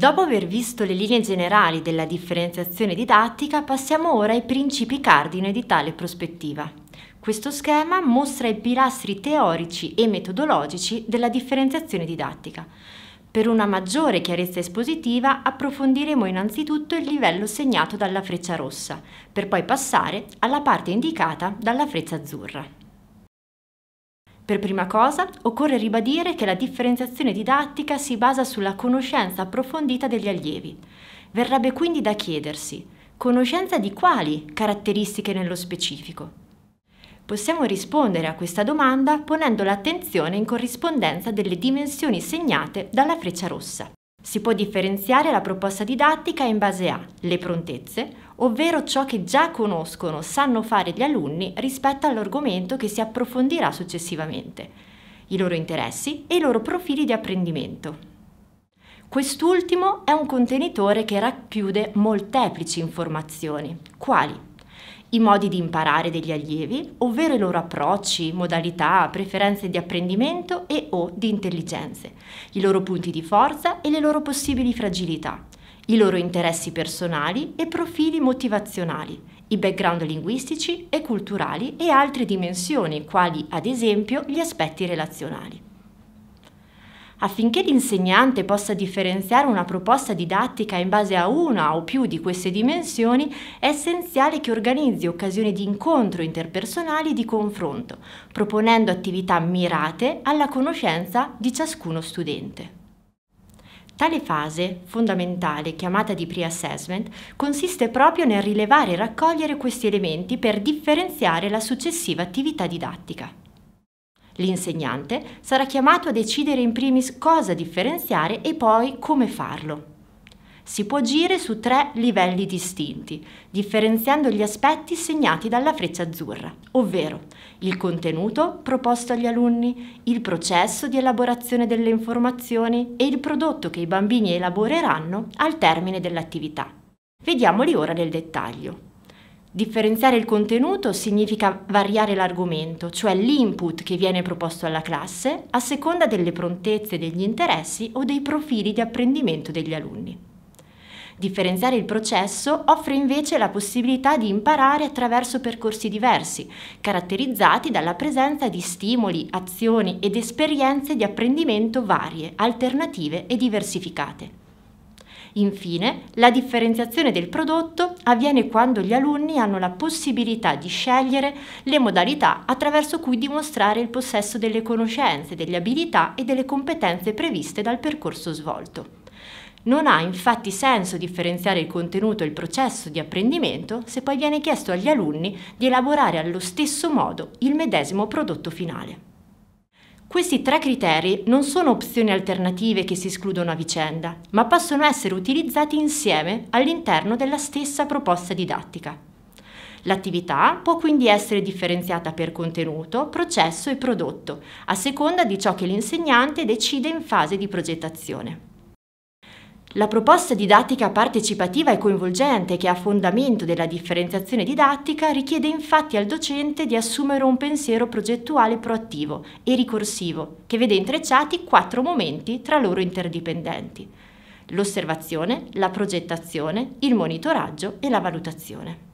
Dopo aver visto le linee generali della differenziazione didattica, passiamo ora ai principi cardine di tale prospettiva. Questo schema mostra i pilastri teorici e metodologici della differenziazione didattica. Per una maggiore chiarezza espositiva approfondiremo innanzitutto il livello segnato dalla freccia rossa, per poi passare alla parte indicata dalla freccia azzurra. Per prima cosa, occorre ribadire che la differenziazione didattica si basa sulla conoscenza approfondita degli allievi. Verrebbe quindi da chiedersi, conoscenza di quali caratteristiche nello specifico? Possiamo rispondere a questa domanda ponendo l'attenzione in corrispondenza delle dimensioni segnate dalla freccia rossa. Si può differenziare la proposta didattica in base a le prontezze ovvero ciò che già conoscono, sanno fare gli alunni rispetto all'argomento che si approfondirà successivamente, i loro interessi e i loro profili di apprendimento. Quest'ultimo è un contenitore che racchiude molteplici informazioni, quali i modi di imparare degli allievi, ovvero i loro approcci, modalità, preferenze di apprendimento e o di intelligenze, i loro punti di forza e le loro possibili fragilità, i loro interessi personali e profili motivazionali, i background linguistici e culturali e altre dimensioni, quali ad esempio gli aspetti relazionali. Affinché l'insegnante possa differenziare una proposta didattica in base a una o più di queste dimensioni, è essenziale che organizzi occasioni di incontro interpersonali e di confronto, proponendo attività mirate alla conoscenza di ciascuno studente. Tale fase, fondamentale, chiamata di pre-assessment, consiste proprio nel rilevare e raccogliere questi elementi per differenziare la successiva attività didattica. L'insegnante sarà chiamato a decidere in primis cosa differenziare e poi come farlo si può agire su tre livelli distinti, differenziando gli aspetti segnati dalla freccia azzurra, ovvero il contenuto proposto agli alunni, il processo di elaborazione delle informazioni e il prodotto che i bambini elaboreranno al termine dell'attività. Vediamoli ora nel dettaglio. Differenziare il contenuto significa variare l'argomento, cioè l'input che viene proposto alla classe, a seconda delle prontezze degli interessi o dei profili di apprendimento degli alunni. Differenziare il processo offre invece la possibilità di imparare attraverso percorsi diversi, caratterizzati dalla presenza di stimoli, azioni ed esperienze di apprendimento varie, alternative e diversificate. Infine, la differenziazione del prodotto avviene quando gli alunni hanno la possibilità di scegliere le modalità attraverso cui dimostrare il possesso delle conoscenze, delle abilità e delle competenze previste dal percorso svolto. Non ha infatti senso differenziare il contenuto e il processo di apprendimento se poi viene chiesto agli alunni di elaborare allo stesso modo il medesimo prodotto finale. Questi tre criteri non sono opzioni alternative che si escludono a vicenda, ma possono essere utilizzati insieme all'interno della stessa proposta didattica. L'attività può quindi essere differenziata per contenuto, processo e prodotto, a seconda di ciò che l'insegnante decide in fase di progettazione. La proposta didattica partecipativa e coinvolgente che è a fondamento della differenziazione didattica richiede infatti al docente di assumere un pensiero progettuale proattivo e ricorsivo che vede intrecciati quattro momenti tra loro interdipendenti. L'osservazione, la progettazione, il monitoraggio e la valutazione.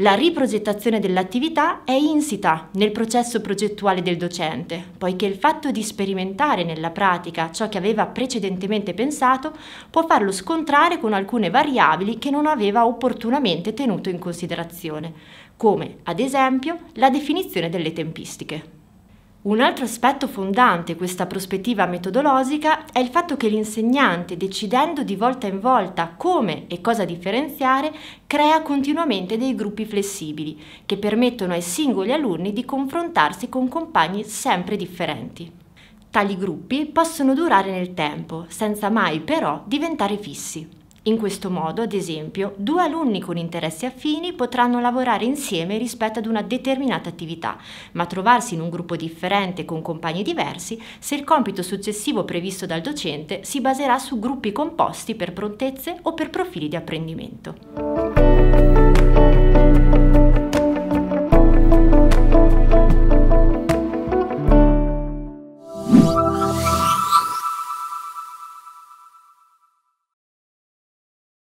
La riprogettazione dell'attività è insita nel processo progettuale del docente, poiché il fatto di sperimentare nella pratica ciò che aveva precedentemente pensato può farlo scontrare con alcune variabili che non aveva opportunamente tenuto in considerazione, come ad esempio la definizione delle tempistiche. Un altro aspetto fondante questa prospettiva metodologica è il fatto che l'insegnante, decidendo di volta in volta come e cosa differenziare, crea continuamente dei gruppi flessibili, che permettono ai singoli alunni di confrontarsi con compagni sempre differenti. Tali gruppi possono durare nel tempo, senza mai però diventare fissi. In questo modo, ad esempio, due alunni con interessi affini potranno lavorare insieme rispetto ad una determinata attività, ma trovarsi in un gruppo differente con compagni diversi se il compito successivo previsto dal docente si baserà su gruppi composti per prontezze o per profili di apprendimento.